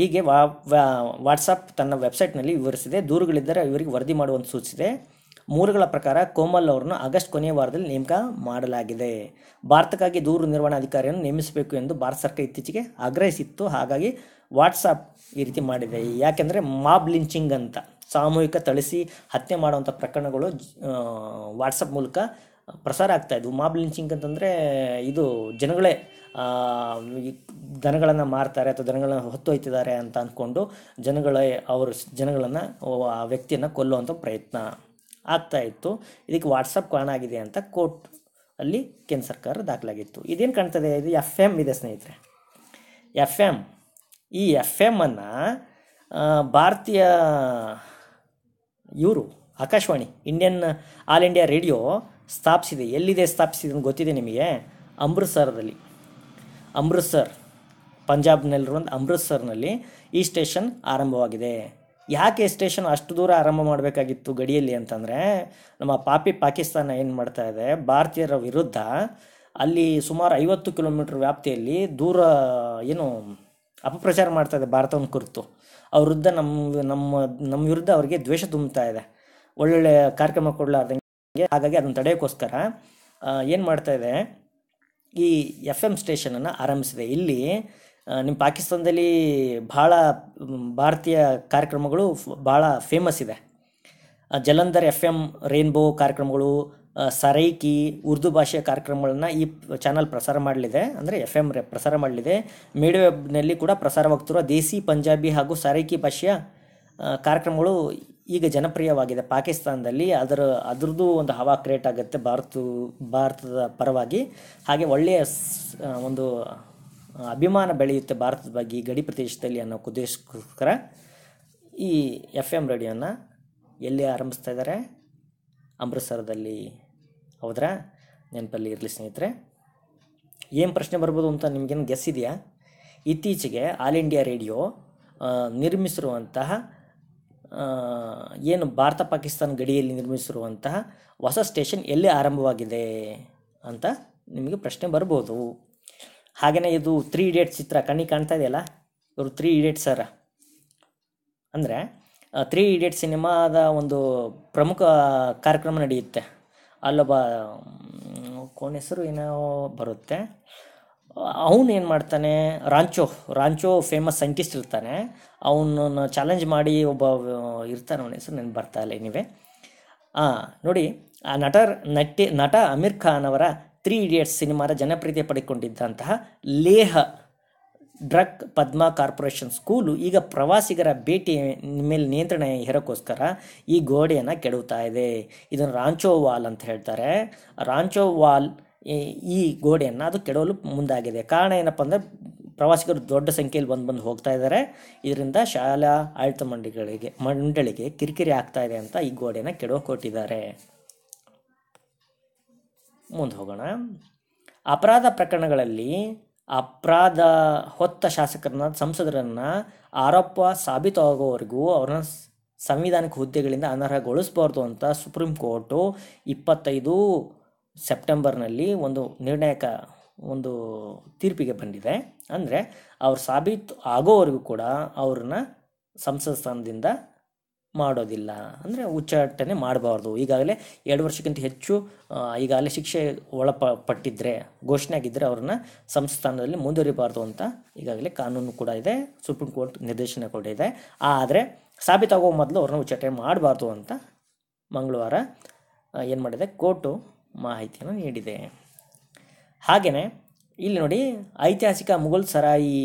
ಹೀಗೆ ವಾ ವಾಟ್ಸಪ್ ತನ್ನ ವೆಬ್ಸೈಟ್ನಲ್ಲಿ ವಿವರಿಸಿದೆ ದೂರುಗಳಿದ್ದರೆ ಇವರಿಗೆ ವರದಿ ಮಾಡುವಂತ ಸೂಚಿಸಿದೆ ಮೂಲಗಳ ಪ್ರಕಾರ ಕೋಮಲ್ ಅವರನ್ನು ಆಗಸ್ಟ್ ಕೊನೆಯ ವಾರದಲ್ಲಿ ನೇಮಕ ಮಾಡಲಾಗಿದೆ ಭಾರತಕ್ಕಾಗಿ ದೂರು ನಿರ್ವಹಣಾ ಅಧಿಕಾರಿಯನ್ನು ನೇಮಿಸಬೇಕು ಎಂದು ಭಾರತ ಸರ್ಕಾರ ಇತ್ತೀಚೆಗೆ ಆಗ್ರಹಿಸಿತ್ತು ಹಾಗಾಗಿ ವಾಟ್ಸಾಪ್ ಈ ರೀತಿ ಮಾಡಿದೆ ಯಾಕೆಂದರೆ ಮಾಬ್ ಲಿಂಚಿಂಗ್ ಅಂತ ಸಾಮೂಹಿಕ ಥಳಿಸಿ ಹತ್ಯೆ ಮಾಡುವಂಥ ಪ್ರಕರಣಗಳು ವಾಟ್ಸಪ್ ಮೂಲಕ ಪ್ರಸಾರ ಆಗ್ತಾ ಇದ್ವು ಮಾಬ್ ಲಿಂಚಿಂಗ್ ಅಂತಂದರೆ ಇದು ಜನಗಳೇ ದನಗಳನ್ನು ಮಾರ್ತಾರೆ ಅಥವಾ ದನಗಳನ್ನು ಹೊತ್ತೊಯ್ತಿದ್ದಾರೆ ಅಂತ ಅಂದ್ಕೊಂಡು ಜನಗಳೇ ಅವರು ಜನಗಳನ್ನು ಆ ವ್ಯಕ್ತಿಯನ್ನು ಕೊಲ್ಲುವಂಥ ಪ್ರಯತ್ನ ಆಗ್ತಾ ಇತ್ತು ಇದಕ್ಕೆ ವಾಟ್ಸಪ್ ಕಾರಣ ಆಗಿದೆ ಅಂತ ಕೋರ್ಟ್ ಅಲ್ಲಿ ಕೇಂದ್ರ ಸರ್ಕಾರ ದಾಖಲಾಗಿತ್ತು ಇದೇನು ಕಾಣ್ತದೆ ಇದು ಎಫ್ ಎಮ್ ಇದೆ ಸ್ನೇಹಿತರೆ ಎಫ್ ಎಮ್ ಈ ಎಫ್ ಎಮ್ಮನ್ನು ಭಾರತೀಯ ಇವರು Akashvani Indian all India radio ಸ್ಥಾಪಿಸಿದೆ ಎಲ್ಲಿದೆ ಸ್ಥಾಪಿಸಿದೆ ಅಂತ ಗೊತ್ತಿದೆ ನಿಮಗೆ ಅಮೃತ್ಸರದಲ್ಲಿ ಅಮೃತ್ಸರ್ ಪಂಜಾಬ್ನಲ್ಲಿರುವಂಥ ಅಮೃತ್ಸರ್ನಲ್ಲಿ ಈ ಸ್ಟೇಷನ್ ಆರಂಭವಾಗಿದೆ ಯಾಕೆ ಸ್ಟೇಷನ್ ಅಷ್ಟು ದೂರ ಆರಂಭ ಮಾಡಬೇಕಾಗಿತ್ತು ಗಡಿಯಲ್ಲಿ ಅಂತಂದರೆ ನಮ್ಮ ಪಾಪಿ ಪಾಕಿಸ್ತಾನ ಏನು ಮಾಡ್ತಾ ಇದೆ ಭಾರತೀಯರ ವಿರುದ್ಧ ಅಲ್ಲಿ ಸುಮಾರು ಐವತ್ತು ಕಿಲೋಮೀಟ್ರ್ ವ್ಯಾಪ್ತಿಯಲ್ಲಿ ದೂರ ಏನು ಅಪಪ್ರಚಾರ ಮಾಡ್ತಾ ಇದೆ ಭಾರತವನ್ನು ಕುರಿತು ಅವ್ರ ವಿರುದ್ಧ ನಮ್ಮ ನಮ್ಮ ನಮ್ಮ ವಿರುದ್ಧ ಅವರಿಗೆ ದ್ವೇಷ ತುಂಬ್ತಾ ಇದೆ ಒಳ್ಳೊಳ್ಳೆ ಕಾರ್ಯಕ್ರಮ ಕೊಡಲಾರ್ದಂಗೆ ಹಾಗಾಗಿ ಅದನ್ನು ತಡೆಯೋಕ್ಕೋಸ್ಕರ ಏನು ಮಾಡ್ತಾ ಇದೆ ಈ ಎಫ್ ಎಮ್ ಸ್ಟೇಷನನ್ನು ಆರಂಭಿಸಿದೆ ಇಲ್ಲಿ ನಿಮ್ಮ ಪಾಕಿಸ್ತಾನದಲ್ಲಿ ಭಾಳ ಭಾರತೀಯ ಕಾರ್ಯಕ್ರಮಗಳು ಭಾಳ ಫೇಮಸ್ ಇದೆ ಜಲಂಧರ್ ಎಫ್ ಎಮ್ ರೇನ್ಬೋ ಕಾರ್ಯಕ್ರಮಗಳು ಸರೈಕಿ ಉರ್ದು ಭಾಷೆಯ ಕಾರ್ಯಕ್ರಮಗಳನ್ನು ಈ ಚಾನಲ್ ಪ್ರಸಾರ ಮಾಡಲಿದೆ ಅಂದರೆ ಎಫ್ ಎಮ್ ಪ್ರಸಾರ ಮಾಡಲಿದೆ ಮೀಡಿಯಾ ಕೂಡ ಪ್ರಸಾರವಾಗ್ತಿರುವ ದೇಸಿ ಪಂಜಾಬಿ ಹಾಗೂ ಸರೈಕಿ ಭಾಷೆಯ ಕಾರ್ಯಕ್ರಮಗಳು ಈಗ ಜನಪ್ರಿಯವಾಗಿದೆ ಪಾಕಿಸ್ತಾನದಲ್ಲಿ ಅದರ ಅದರದ್ದು ಒಂದು ಹವಾ ಕ್ರಿಯೇಟ್ ಆಗುತ್ತೆ ಭಾರತ ಭಾರತದ ಪರವಾಗಿ ಹಾಗೆ ಒಳ್ಳೆಯ ಒಂದು ಅಭಿಮಾನ ಬೆಳೆಯುತ್ತೆ ಭಾರತದ ಬಗ್ಗೆ ಈ ಗಡಿ ಪ್ರದೇಶದಲ್ಲಿ ಅನ್ನೋ ಉದ್ದೇಶಕ್ಕೋಸ್ಕರ ಈ ಎಫ್ ಎಮ್ ರೇಡಿಯೋನ ಎಲ್ಲಿ ಆರಂಭಿಸ್ತಾ ಇದ್ದಾರೆ ಅಮೃತ್ಸರದಲ್ಲಿ ಹೌದ್ರಾ ನೆನಪಲ್ಲಿ ಇರಲಿ ಸ್ನೇಹಿತರೆ ಏನು ಪ್ರಶ್ನೆ ಬರ್ಬೋದು ಅಂತ ನಿಮಗೇನು ಗೆಸ್ ಇದೆಯಾ ಇತ್ತೀಚೆಗೆ ಆಲ್ ಇಂಡಿಯಾ ರೇಡಿಯೋ ನಿರ್ಮಿಸಿರುವಂತಹ ಏನು ಭಾರತ ಪಾಕಿಸ್ತಾನ ಗಡಿಯಲ್ಲಿ ನಿರ್ಮಿಸಿರುವಂತಹ ಹೊಸ ಸ್ಟೇಷನ್ ಎಲ್ಲಿ ಆರಂಭವಾಗಿದೆ ಅಂತ ನಿಮಗೆ ಪ್ರಶ್ನೆ ಬರ್ಬೋದು ಹಾಗೆಯೇ ಇದು ತ್ರೀ ಇಡಿಯಟ್ಸ್ ಚಿತ್ರ ಕಣ್ಣಿಗೆ ಕಾಣ್ತಾ ಇದೆಯಲ್ಲ ಇವರು ತ್ರೀ ಇಡಿಯಟ್ಸ್ ಸರ್ ಅಂದರೆ ತ್ರೀ ಇಡಿಯಟ್ಸ್ ಸಿನಿಮಾದ ಒಂದು ಪ್ರಮುಖ ಕಾರ್ಯಕ್ರಮ ನಡೆಯುತ್ತೆ ಅಲ್ಲೊಬ್ಬ ಕೋಣ ಹೆಸರು ಏನೋ ಬರುತ್ತೆ ಅವನು ಏನು ಮಾಡ್ತಾನೆ ರಾಂಚೋ ರಾಂಚೋ ಫೇಮಸ್ ಸೈಂಟಿಸ್ಟ್ ಇರ್ತಾನೆ ಅವನನ್ನು ಚಾಲೆಂಜ್ ಮಾಡಿ ಒಬ್ಬ ಇರ್ತಾನೆ ಅವನ ಹೆಸರು ನೆನಪು ಬರ್ತಾ ಇಲ್ಲ ನೀವೇ ಹಾಂ ನೋಡಿ ಆ ನಟರ್ ನಟಿ ನಟ ಅಮೀರ್ ಖಾನ್ ಅವರ ತ್ರೀ ಇಡಿಯಟ್ಸ್ ಸಿನಿಮಾದ ಜನಪ್ರಿಯತೆ ಪಡೆದುಕೊಂಡಿದ್ದಂತಹ ಲೇಹ ಡ್ರಗ್ ಪದ್ಮಾ ಕಾರ್ಪೊರೇಷನ್ ಸ್ಕೂಲು ಈಗ ಪ್ರವಾಸಿಗರ ಭೇಟಿ ಮೇಲೆ ನಿಯಂತ್ರಣ ಹೇರೋಕ್ಕೋಸ್ಕರ ಈ ಗೋಡೆಯನ್ನು ಕೆಡುತ್ತಾ ಇದೆ ಇದನ್ನು ರಾಂಚೋ ವಾಲ್ ಅಂತ ಹೇಳ್ತಾರೆ ರಾಂಚೋ ವಾಲ್ ಈ ಗೋಡೆಯನ್ನು ಅದು ಕೆಡವಲು ಮುಂದಾಗಿದೆ ಕಾರಣ ಏನಪ್ಪ ಅಂದರೆ ಪ್ರವಾಸಿಗರು ದೊಡ್ಡ ಸಂಖ್ಯೆಯಲ್ಲಿ ಬಂದು ಬಂದು ಹೋಗ್ತಾ ಇದ್ದಾರೆ ಇದರಿಂದ ಶಾಲಾ ಆಡಳಿತ ಮಂಡಳಿಗಳಿಗೆ ಮಂಡಳಿಗೆ ಕಿರಿಕಿರಿ ಆಗ್ತಾ ಇದೆ ಅಂತ ಈ ಗೋಡೆಯನ್ನು ಕೆಡವು ಕೊಟ್ಟಿದ್ದಾರೆ ಮುಂದೆ ಹೋಗೋಣ ಅಪರಾಧ ಪ್ರಕರಣಗಳಲ್ಲಿ ಅಪರಾಧ ಹೊತ್ತ ಶಾಸಕರನ್ನ ಸಂಸದರನ್ನು ಆರೋಪ ಸಾಬೀತಾಗೋವರೆಗೂ ಅವ್ರನ್ನ ಸಂವಿಧಾನಿಕ ಹುದ್ದೆಗಳಿಂದ ಅನರ್ಹಗೊಳಿಸ್ಬಾರ್ದು ಅಂತ ಸುಪ್ರೀಂ ಕೋರ್ಟು ಇಪ್ಪತ್ತೈದು ಸೆಪ್ಟೆಂಬರ್ನಲ್ಲಿ ಒಂದು ನಿರ್ಣಾಯಕ ಒಂದು ತೀರ್ಪಿಗೆ ಬಂದಿದೆ ಅಂದರೆ ಅವ್ರು ಸಾಬೀತು ಆಗೋವರೆಗೂ ಕೂಡ ಅವ್ರನ್ನ ಸಂಸದ ಸ್ಥಾನದಿಂದ ಮಾಡೋದಿಲ್ಲ ಅಂದರೆ ಉಚ್ಚಾಟನೆ ಮಾಡಬಾರ್ದು ಈಗಾಗಲೇ ಎರಡು ವರ್ಷಕ್ಕಿಂತ ಹೆಚ್ಚು ಈಗಾಗಲೇ ಶಿಕ್ಷೆ ಒಳಪ ಪಟ್ಟಿದ್ದರೆ ಆಗಿದ್ದರೆ ಅವ್ರನ್ನ ಸಂಸ್ಥಾನದಲ್ಲಿ ಮುಂದುವರಿಬಾರ್ದು ಅಂತ ಈಗಾಗಲೇ ಕಾನೂನು ಕೂಡ ಇದೆ ಸುಪ್ರೀಂ ಕೋರ್ಟ್ ನಿರ್ದೇಶನ ಕೂಡ ಇದೆ ಆದರೆ ಸಾಬೀತಾಗುವ ಮೊದಲು ಅವ್ರನ್ನ ಉಚ್ಚಾಟನೆ ಮಾಡಬಾರ್ದು ಅಂತ ಮಂಗಳವಾರ ಏನು ಮಾಡಿದೆ ಕೋರ್ಟು ಮಾಹಿತಿಯನ್ನು ನೀಡಿದೆ ಹಾಗೆಯೇ ಇಲ್ಲಿ ನೋಡಿ ಐತಿಹಾಸಿಕ ಮುಘಲ್ ಸರಾಯಿ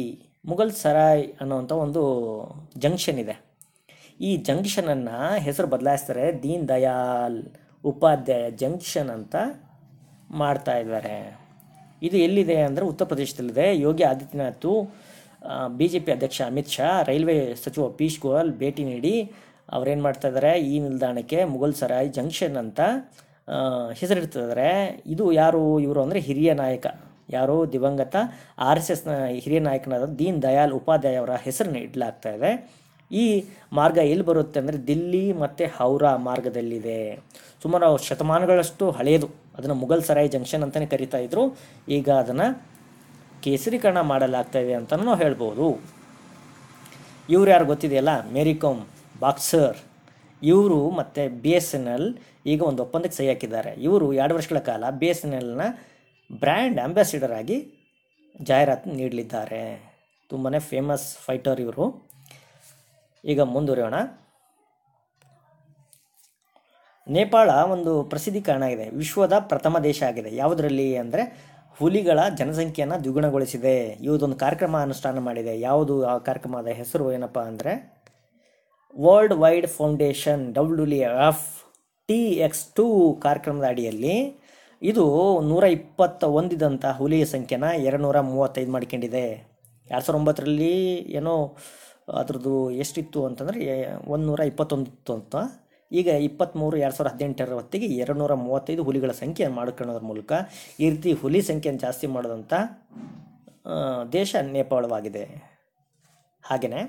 ಮುಘಲ್ ಸರಾಯಿ ಅನ್ನುವಂಥ ಒಂದು ಜಂಕ್ಷನ್ ಇದೆ ಈ ಜಂಕ್ಷನನ್ನು ಹೆಸರು ಬದಲಾಯಿಸ್ತಾರೆ ದೀನ್ ದಯಾಲ್ ಉಪಾಧ್ಯಾಯ ಜಂಕ್ಷನ್ ಅಂತ ಮಾಡ್ತಾ ಇದ್ದಾರೆ ಇದು ಎಲ್ಲಿದೆ ಅಂದರೆ ಉತ್ತರ ಪ್ರದೇಶದಲ್ಲಿದೆ Yogi Adityanath B J P ಅಧ್ಯಕ್ಷ ಅಮಿತ್ ಶಾ ರೈಲ್ವೆ ಸಚಿವ ಪೀಶ್ ಗೋಯಲ್ ಭೇಟಿ ನೀಡಿ ಅವ್ರೇನು ಮಾಡ್ತಾ ಇದ್ದಾರೆ ಈ ನಿಲ್ದಾಣಕ್ಕೆ ಮುಘಲ್ ಸರಾಯ್ ಜಂಕ್ಷನ್ ಅಂತ ಹೆಸರಿಡ್ತಿದ್ದಾರೆ ಇದು ಯಾರು ಇವರು ಅಂದರೆ ಹಿರಿಯ ನಾಯಕ ಯಾರು ದಿವಂಗತ ಆರ್ ಎಸ್ ಎಸ್ನ ಹಿರಿಯ ನಾಯಕನಾದ ದೀನ್ ದಯಾಲ್ ಉಪಾಧ್ಯಾಯ ಅವರ ಹೆಸರನ್ನ ಇಡಲಾಗ್ತಾ ಇದೆ ಈ ಮಾರ್ಗ ಎಲ್ಲಿ ಬರುತ್ತೆ ಅಂದರೆ ದಿಲ್ಲಿ ಮತ್ತು ಹೌರಾ ಮಾರ್ಗದಲ್ಲಿದೆ ಸುಮಾರು ಶತಮಾನಗಳಷ್ಟು ಹಳೆಯದು ಅದನ್ನು ಮುಘಲ್ ಸರಾಯಿ ಜಂಕ್ಷನ್ ಅಂತಲೇ ಕರಿತಾ ಇದ್ರು ಈಗ ಅದನ್ನು ಕೇಸರೀಕರಣ ಮಾಡಲಾಗ್ತಾ ಇದೆ ಅಂತಲೂ ನಾವು ಹೇಳ್ಬೋದು ಇವ್ರು ಯಾರು ಗೊತ್ತಿದೆಯಲ್ಲ ಮೇರಿಕಾಮ್ ಬಾಕ್ಸರ್ ಇವರು ಮತ್ತು ಬಿ ಎಸ್ ಎನ್ ಎಲ್ ಈಗ ಒಂದು ಒಪ್ಪಂದಕ್ಕೆ ಸಹಿ ಹಾಕಿದ್ದಾರೆ ಇವರು ಎರಡು ವರ್ಷಗಳ ಕಾಲ ಬಿ ಎಸ್ ಎನ್ ಎಲ್ನ ಬ್ರ್ಯಾಂಡ್ ಆಗಿ ಜಾಹೀರಾತು ನೀಡಲಿದ್ದಾರೆ ತುಂಬಾ ಫೇಮಸ್ ಫೈಟರ್ ಇವರು ಈಗ ಮುಂದುವರಿಯೋಣ ನೇಪಾಳ ಒಂದು ಪ್ರಸಿದ್ಧಿ ಕಾರಣ ಆಗಿದೆ ವಿಶ್ವದ ಪ್ರಥಮ ದೇಶ ಆಗಿದೆ ಯಾವುದರಲ್ಲಿ ಅಂದರೆ ಹುಲಿಗಳ ಜನಸಂಖ್ಯೆಯನ್ನು ದ್ವಿಗುಣಗೊಳಿಸಿದೆ ಇವುದೊಂದು ಕಾರ್ಯಕ್ರಮ ಅನುಷ್ಠಾನ ಮಾಡಿದೆ ಯಾವುದು ಆ ಕಾರ್ಯಕ್ರಮದ ಹೆಸರು ಏನಪ್ಪ ಅಂದರೆ world wide foundation W F T X two ಕಾರ್ಯಕ್ರಮದ ಅಡಿಯಲ್ಲಿ ಇದು ನೂರ ಇಪ್ಪತ್ತ ಒಂದಿದಂಥ ಹುಲಿಯ ಸಂಖ್ಯೆನ ಎರಡು ನೂರ ಮೂವತ್ತೈದು ಮಾಡ್ಕೊಂಡಿದೆ ಎರಡು ಸಾವಿರದ ಒಂಬತ್ತರಲ್ಲಿ ಏನೋ ಅದ್ರದ್ದು ಎಷ್ಟಿತ್ತು ಅಂತಂದರೆ ನೂರ ಇಪ್ಪತ್ತೊಂದಿತ್ತು ಅಂತ ಈಗ ಇಪ್ಪತ್ತ್ಮೂರು ಎರಡು ಸಾವಿರದ ಹದಿನೆಂಟರ ಹೊತ್ತಿಗೆ ಎರಡು ನೂರ ಮೂವತ್ತೈದು ಹುಲಿಗಳ ಸಂಖ್ಯೆಯನ್ನು ಮಾಡ್ಕೊಳ್ಳೋದ್ರ ಮೂಲಕ ಈ ರೀತಿ ಹುಲಿ ಸಂಖ್ಯೆಯನ್ನು ಜಾಸ್ತಿ ಮಾಡಿದಂಥ ದೇಶ ನೇಪಾಳವಾಗಿದೆ ಹಾಗೆಯೇ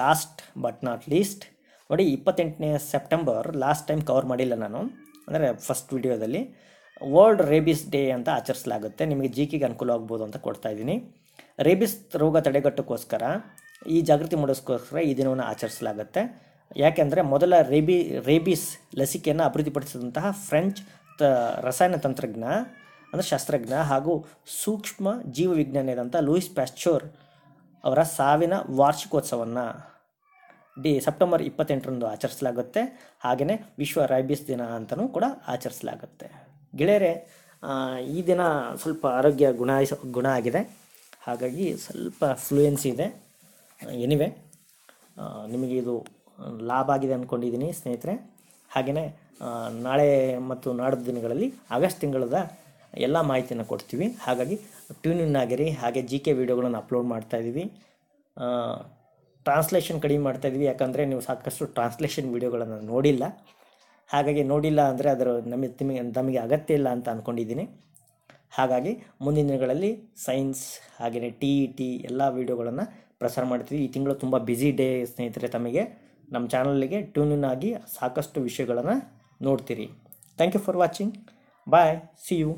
ಲಾಸ್ಟ್ ಬಟ್ ನಾಟ್ ಲೀಸ್ಟ್ ನೋಡಿ ಇಪ್ಪತ್ತೆಂಟನೇ ಸೆಪ್ಟೆಂಬರ್ ಲಾಸ್ಟ್ ಟೈಮ್ ಕವರ್ ಮಾಡಿಲ್ಲ ನಾನು ಅಂದರೆ ಫಸ್ಟ್ ವಿಡಿಯೋದಲ್ಲಿ ವರ್ಲ್ಡ್ ರೇಬಿಸ್ ಡೇ ಅಂತ ಆಚರಿಸಲಾಗುತ್ತೆ ನಿಮಗೆ ಜಿ ಕೆಗೆ ಅನುಕೂಲ ಆಗ್ಬೋದು ಅಂತ ಕೊಡ್ತಾ ಇದ್ದೀನಿ ರೇಬಿಸ್ ರೋಗ ತಡೆಗಟ್ಟಕ್ಕೋಸ್ಕರ ಈ ಜಾಗೃತಿ ಮೂಡಿಸ್ಕೋಸ್ಕರ ಈ ದಿನವನ್ನು ಆಚರಿಸಲಾಗುತ್ತೆ ಯಾಕೆಂದರೆ ಮೊದಲ ರೇಬಿ ರೇಬಿಸ್ ಲಸಿಕೆಯನ್ನು ಅಭಿವೃದ್ಧಿಪಡಿಸಿದಂತಹ ಫ್ರೆಂಚ್ ತ ರಸಾಯನ ತಂತ್ರಜ್ಞ ಅಂದರೆ ಶಾಸ್ತ್ರಜ್ಞ ಹಾಗೂ ಸೂಕ್ಷ್ಮ ಜೀವವಿಜ್ಞಾನಿಯಾದಂಥ ಲೂಯಿಸ್ ಪ್ಯಾಶ್ಚೋರ್ ಅವರ ಸಾವಿನ ವಾರ್ಷಿಕೋತ್ಸವವನ್ನು ಡಿ ಸೆಪ್ಟೆಂಬರ್ ಇಪ್ಪತ್ತೆಂಟರಂದು ಆಚರಿಸಲಾಗುತ್ತೆ ಹಾಗೆಯೇ ವಿಶ್ವ ರೈಬಿಸ್ ದಿನ ಅಂತಲೂ ಕೂಡ ಆಚರಿಸಲಾಗುತ್ತೆ ಗೆಳೆಯರೆ ಈ ದಿನ ಸ್ವಲ್ಪ ಆರೋಗ್ಯ ಗುಣ ಗುಣ ಆಗಿದೆ ಹಾಗಾಗಿ ಸ್ವಲ್ಪ ಫ್ಲೂಯೆನ್ಸಿ ಇದೆ ಎನಿವೆ ನಿಮಗೆ ಇದು ಲಾಭ ಆಗಿದೆ ಅಂದ್ಕೊಂಡಿದ್ದೀನಿ ಸ್ನೇಹಿತರೆ ಹಾಗೆಯೇ ನಾಳೆ ಮತ್ತು ನಾಡದ ದಿನಗಳಲ್ಲಿ ಆಗಸ್ಟ್ ತಿಂಗಳದ ಎಲ್ಲ ಮಾಹಿತಿಯನ್ನು ಕೊಡ್ತೀವಿ ಹಾಗಾಗಿ ಟ್ಯೂನ್ ಇನ್ ಆಗಿರಿ ಹಾಗೆ ಜಿ ಕೆ ವಿಡಿಯೋಗಳನ್ನು ಅಪ್ಲೋಡ್ ಮಾಡ್ತಾ ಇದ್ದೀವಿ ಟ್ರಾನ್ಸ್ಲೇಷನ್ ಕಡಿಮೆ ಮಾಡ್ತಾಯಿದ್ದೀವಿ ಯಾಕಂದರೆ ನೀವು ಸಾಕಷ್ಟು ಟ್ರಾನ್ಸ್ಲೇಷನ್ ವಿಡಿಯೋಗಳನ್ನು ನೋಡಿಲ್ಲ ಹಾಗಾಗಿ ನೋಡಿಲ್ಲ ಅಂದರೆ ಅದರ ನಮಗೆ ತಿಮಗೆ ನಮಗೆ ಅಗತ್ಯ ಇಲ್ಲ ಅಂತ ಅಂದ್ಕೊಂಡಿದ್ದೀನಿ ಹಾಗಾಗಿ ಮುಂದಿನ ದಿನಗಳಲ್ಲಿ ಸೈನ್ಸ್ ಹಾಗೆಯೇ ಟಿ ಇ e ಟಿ ಎಲ್ಲ ವೀಡಿಯೋಗಳನ್ನು ಪ್ರಸಾರ ಮಾಡ್ತೀವಿ ಈ ತಿಂಗಳು ತುಂಬ ಬ್ಯುಸಿ ಡೇ ಸ್ನೇಹಿತರೆ ತಮಗೆ ನಮ್ಮ ಚಾನಲ್ಗೆ ಟ್ಯೂನ್ ಆಗಿ ಸಾಕಷ್ಟು ವಿಷಯಗಳನ್ನು ನೋಡ್ತೀರಿ thank you for watching bye see you